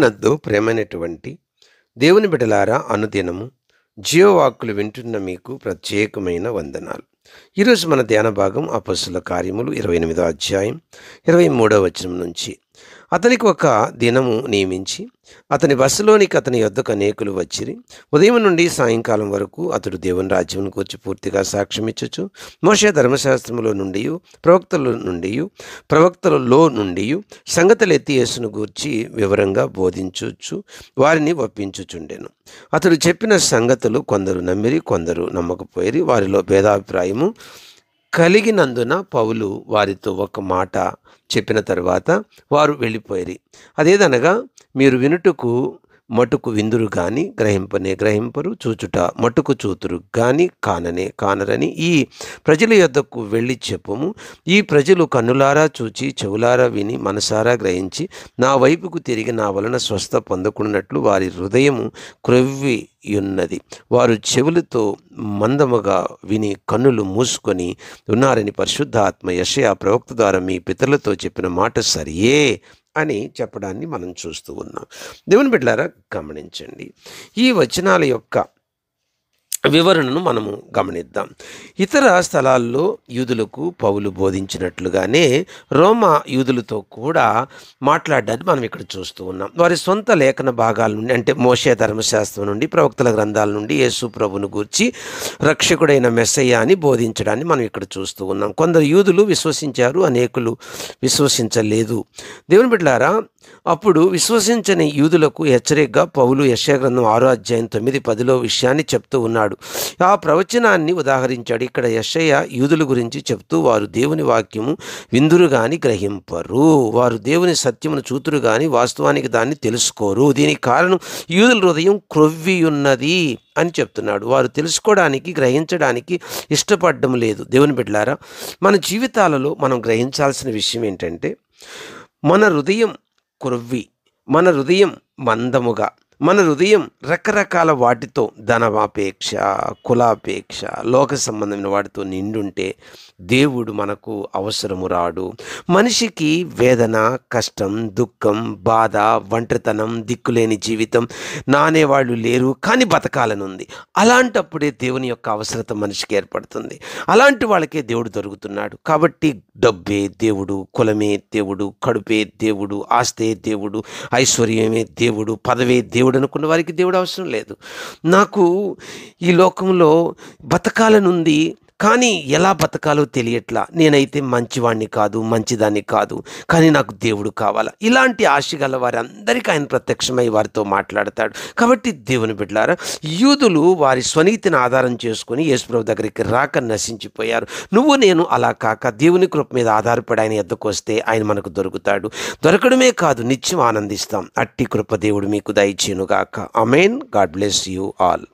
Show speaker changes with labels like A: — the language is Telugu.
A: నద్దు ప్రేమైనటువంటి దేవుని బిడలారా అనుదినము జియోవాక్కులు వింటున్న మీకు ప్రత్యేకమైన వందనాలు ఈరోజు మన ధ్యాన భాగం అపస్సుల కార్యములు ఇరవై ఎనిమిదో అధ్యాయం ఇరవై మూడో వచనం నుంచి అతనికి ఒక దినము నియమించి అతని బస్సులోనికి అతని యొద్దకు అనేకులు వచ్చిరి ఉదయం నుండి సాయంకాలం వరకు అతడు దేవుని రాజ్యం కూర్చి పూర్తిగా సాక్ష్యం ఇచ్చుచు మోషే ధర్మశాస్త్రములో నుండి ప్రవక్తల నుండి ప్రవక్తలలో నుండి సంగతులు ఎత్తి యేసును గూర్చి వివరంగా బోధించుచు వారిని ఒప్పించుచుండెను అతడు చెప్పిన సంగతులు కొందరు నమ్మిరి కొందరు నమ్మకపోయిరి వారిలో భేదాభిప్రాయము కలిగినందున పౌలు వారితో ఒక మాట చెప్పిన తర్వాత వారు వెళ్ళిపోయారు అదేదనగా మీరు వినుటకు మటుకు విందురు గాని గ్రహింపనే గ్రహింపరు చూచుట మటుకు చూతురు గాని కాననే కానరని ఈ ప్రజల యొద్దకు వెళ్ళి చెప్పుము ఈ ప్రజలు కన్నులారా చూచి చెవులారా విని మనసారా గ్రహించి నా వైపుకు తిరిగి నా వలన స్వస్థ పొందకున్నట్లు వారి హృదయము క్రొవ్వియున్నది ఉన్నది వారు చెవులతో మందముగా విని కన్నులు మూసుకొని ఉన్నారని పరిశుద్ధాత్మ యశయ ప్రవక్త ద్వారా మీ పితరులతో చెప్పిన మాట సరియే అని చెప్పడాన్ని మనం చూస్తూ ఉన్నాం దేవుని బిడ్డారా గమనించండి ఈ వచనాల యొక్క వివరణను మనము గమనిద్దాం ఇతర స్థలాల్లో యూదులకు పౌలు బోధించినట్లుగానే రోమా యూదులతో కూడా మాట్లాడడానికి మనం ఇక్కడ చూస్తూ ఉన్నాం వారి సొంత లేఖన భాగాల నుండి అంటే మోషే ధర్మశాస్త్రం నుండి ప్రవక్తల గ్రంథాల నుండి యేసు ప్రభును గూర్చి రక్షకుడైన మెస్సయ్య అని బోధించడాన్ని మనం ఇక్కడ చూస్తూ ఉన్నాం కొందరు యూదులు విశ్వసించారు అనేకులు విశ్వసించలేదు దేవుని బిడ్డారా అప్పుడు విశ్వసించని యూదులకు హెచ్చరికగా పౌలు యశాగ్రంథం ఆరో అధ్యాయం తొమ్మిది పదిలో విషయాన్ని చెప్తూ ఉన్నాడు ఆ ప్రవచనాన్ని ఉదాహరించాడు ఇక్కడ యశయ్య యూదుల గురించి చెప్తూ వారు దేవుని వాక్యము విందురు కానీ గ్రహింపరు వారు దేవుని సత్యమును చూతురు కానీ వాస్తవానికి దాన్ని తెలుసుకోరు దీనికి కారణం యూదుల హృదయం క్రొవ్వియున్నది అని చెప్తున్నాడు వారు తెలుసుకోవడానికి గ్రహించడానికి ఇష్టపడడం లేదు దేవుని బిడ్డలారా మన జీవితాలలో మనం గ్రహించాల్సిన విషయం ఏంటంటే మన హృదయం కుర్వి మన హృదయం మందముగా మన హృదయం రకరకాల వాటితో ధనవాపేక్ష కులాపేక్ష లోక సంబంధమైన వాటితో నిండుంటే దేవుడు మనకు అవసరము రాడు మనిషికి వేదన కష్టం దుఃఖం బాధ ఒంటరితనం దిక్కులేని జీవితం నానేవాళ్ళు లేరు కానీ బతకాలనుంది అలాంటప్పుడే దేవుని యొక్క అవసరత మనిషికి ఏర్పడుతుంది అలాంటి వాళ్ళకే దేవుడు దొరుకుతున్నాడు కాబట్టి డబ్బే దేవుడు కులమే దేవుడు కడుపే దేవుడు ఆస్తే దేవుడు ఐశ్వర్యమే దేవుడు పదవే దేవుడు దేవుడు అనుకున్న వారికి దేవుడు అవసరం లేదు నాకు ఈ లోకంలో బతకాలనుంది కానీ ఎలా బతకాలో తెలియట్లా నేనైతే మంచివాణ్ణి కాదు మంచిదాన్ని కాదు కానీ నాకు దేవుడు కావాలా ఇలాంటి ఆశ గల వారందరికీ ఆయన ప్రత్యక్షమై వారితో మాట్లాడతాడు కాబట్టి దేవుని బిడ్డారా యూదులు వారి స్వనీతిని ఆధారం చేసుకుని యేసుప్రభు దగ్గరికి రాక నశించిపోయారు నువ్వు నేను అలా కాక దేవుని కృప మీద ఆధారపడి ఆయన ఎద్దకొస్తే ఆయన మనకు దొరుకుతాడు దొరకడమే కాదు నిత్యం ఆనందిస్తాం అట్టి కృప దేవుడు మీకు దయచేనుగాక amen God bless you all